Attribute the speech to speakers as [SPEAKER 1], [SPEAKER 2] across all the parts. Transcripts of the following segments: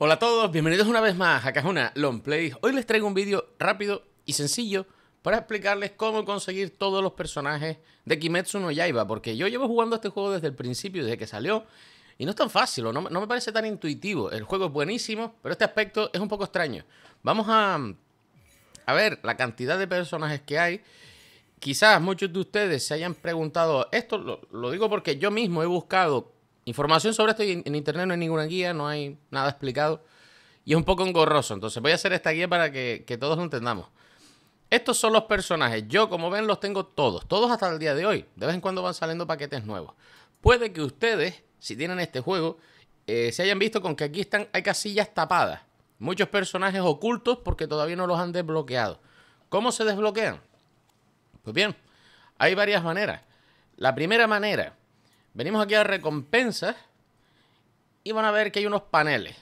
[SPEAKER 1] Hola a todos, bienvenidos una vez más a Cajuna Long Hoy les traigo un vídeo rápido y sencillo para explicarles cómo conseguir todos los personajes de Kimetsu no Yaiba, porque yo llevo jugando este juego desde el principio, desde que salió, y no es tan fácil, no, me parece tan intuitivo. El juego es buenísimo, pero este aspecto es un poco extraño. Vamos a, ver la cantidad de personajes que hay. Quizás muchos de ustedes se hayan preguntado, esto lo digo porque yo mismo he buscado Información sobre esto en internet no hay ninguna guía, no hay nada explicado. Y es un poco engorroso. Entonces voy a hacer esta guía para que, todos lo entendamos. Estos son los personajes. Yo, como ven, los tengo todos. Todos hasta el día de hoy. De vez en cuando van saliendo paquetes nuevos. Puede que ustedes, si tienen este juego, eh, se hayan visto con que aquí están, hay casillas tapadas. Muchos personajes ocultos porque todavía no los han desbloqueado. ¿Cómo se desbloquean? Pues bien, hay varias maneras. La primera manera Venimos aquí a recompensas y van a ver que hay unos paneles.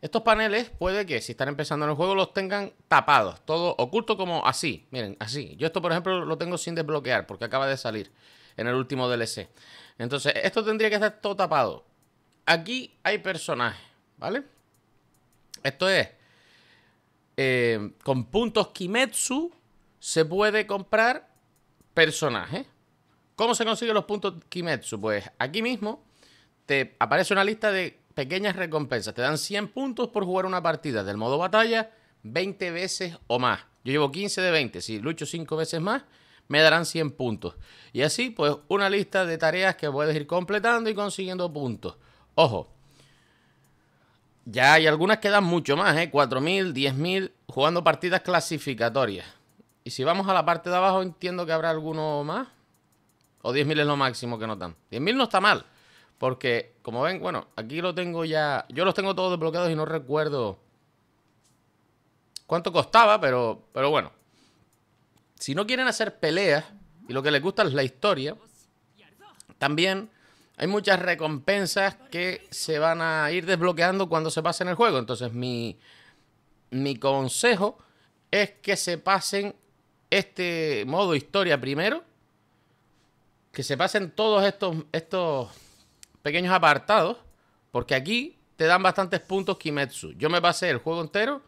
[SPEAKER 1] Estos paneles puede que si están empezando en el juego los tengan tapados, todo oculto como así, miren, así. Yo esto por ejemplo lo tengo sin desbloquear porque acaba de salir en el último DLC. Entonces esto tendría que estar todo tapado. Aquí hay personajes, ¿vale? Esto es, eh, con puntos Kimetsu se puede comprar personajes. ¿Cómo se consiguen los puntos Kimetsu? Pues aquí mismo te aparece una lista de pequeñas recompensas. Te dan 100 puntos por jugar una partida del modo batalla 20 veces o más. Yo llevo 15 de 20. Si lucho 5 veces más, me darán 100 puntos. Y así, pues, una lista de tareas que puedes ir completando y consiguiendo puntos. Ojo, ya hay algunas que dan mucho más, ¿eh? 4.000, 10.000, jugando partidas clasificatorias. Y si vamos a la parte de abajo, entiendo que habrá alguno más o 10.000 es lo máximo que notan... 10.000 no está mal, porque como ven, bueno, aquí lo tengo ya, yo los tengo todos desbloqueados y no recuerdo cuánto costaba, pero, pero bueno. Si no quieren hacer peleas y lo que les gusta es la historia, también hay muchas recompensas que se van a ir desbloqueando cuando se pasen el juego. Entonces mi, mi consejo es que se pasen este modo historia primero que se pasen todos estos, estos pequeños apartados, porque aquí te dan bastantes puntos Kimetsu. Yo me pasé el juego entero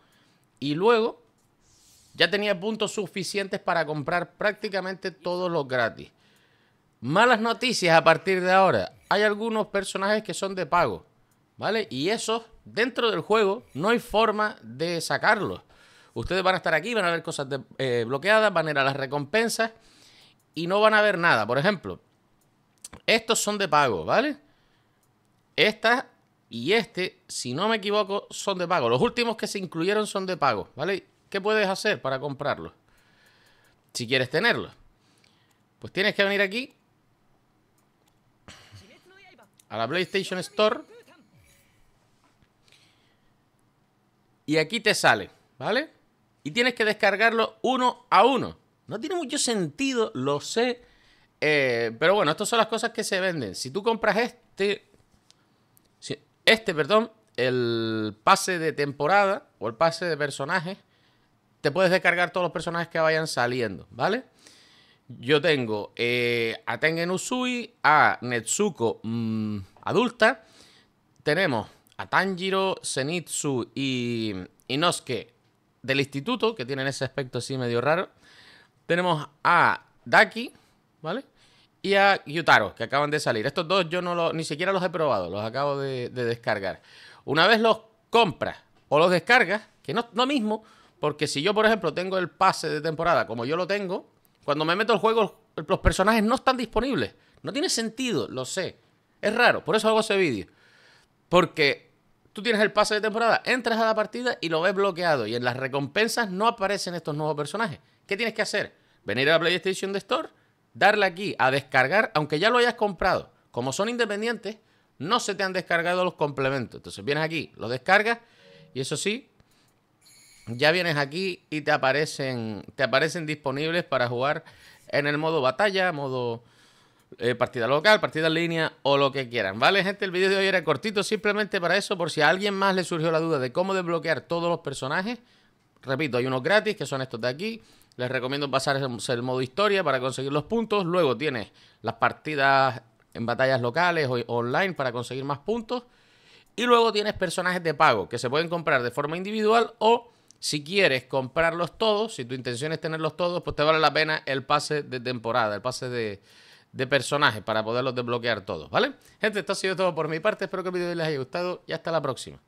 [SPEAKER 1] y luego ya tenía puntos suficientes para comprar prácticamente todos los gratis. Malas noticias a partir de ahora. Hay algunos personajes que son de pago, ¿vale? Y esos, dentro del juego, no hay forma de sacarlos. Ustedes van a estar aquí, van a ver cosas eh, bloqueadas, van a ir a las recompensas y no van a ver nada. Por ejemplo, estos son de pago, ¿vale? Esta y este, si no me equivoco, son de pago. Los últimos que se incluyeron son de pago, ¿vale? ¿Qué puedes hacer para comprarlos? Si quieres tenerlos. Pues tienes que venir aquí a la PlayStation Store. Y aquí te sale, ¿vale? Y tienes que descargarlo uno a uno. No tiene mucho sentido, lo sé. Eh, pero bueno, estas son las cosas que se venden. Si tú compras este, este, perdón, el pase de temporada o el pase de personajes, te puedes descargar todos los personajes que vayan saliendo, ¿vale? Yo tengo eh, a Tengen Usui, a Netsuko mm, adulta, tenemos a Tanjiro, Zenitsu y Inosuke del instituto, que tienen ese aspecto así medio raro. Tenemos a Daki, ¿vale? Y a Yutaro, que acaban de salir. Estos dos yo no ni siquiera los he probado, los acabo de, descargar. Una vez los compras o los descargas, que no, lo mismo, porque si yo, por ejemplo, tengo el pase de temporada como yo lo tengo, cuando me meto al juego, los personajes no están disponibles. No tiene sentido, lo sé. Es raro, por eso hago ese vídeo. Porque Tú tienes el pase de temporada, entras a la partida y lo ves bloqueado. Y en las recompensas no aparecen estos nuevos personajes. ¿Qué tienes que hacer? Venir a la PlayStation de Store, darle aquí a descargar, aunque ya lo hayas comprado. Como son independientes, no se te han descargado los complementos. Entonces vienes aquí, lo descargas y eso sí, ya vienes aquí y te aparecen, te aparecen disponibles para jugar en el modo batalla, modo eh, partida local, partida en línea o lo que quieran. ¿Vale, gente? El vídeo de hoy era cortito simplemente para eso, por si a alguien más le surgió la duda de cómo desbloquear todos los personajes. Repito, hay unos gratis que son estos de aquí. Les recomiendo pasar el modo historia para conseguir los puntos. Luego tienes las partidas en batallas locales o online para conseguir más puntos. Y luego tienes personajes de pago que se pueden comprar de forma individual o si quieres comprarlos todos, si tu intención es tenerlos todos, pues te vale la pena el pase de temporada, el pase de, de personajes para poderlos desbloquear todos, ¿vale? Gente, esto ha sido todo por mi parte, espero que el vídeo les haya gustado y hasta la próxima.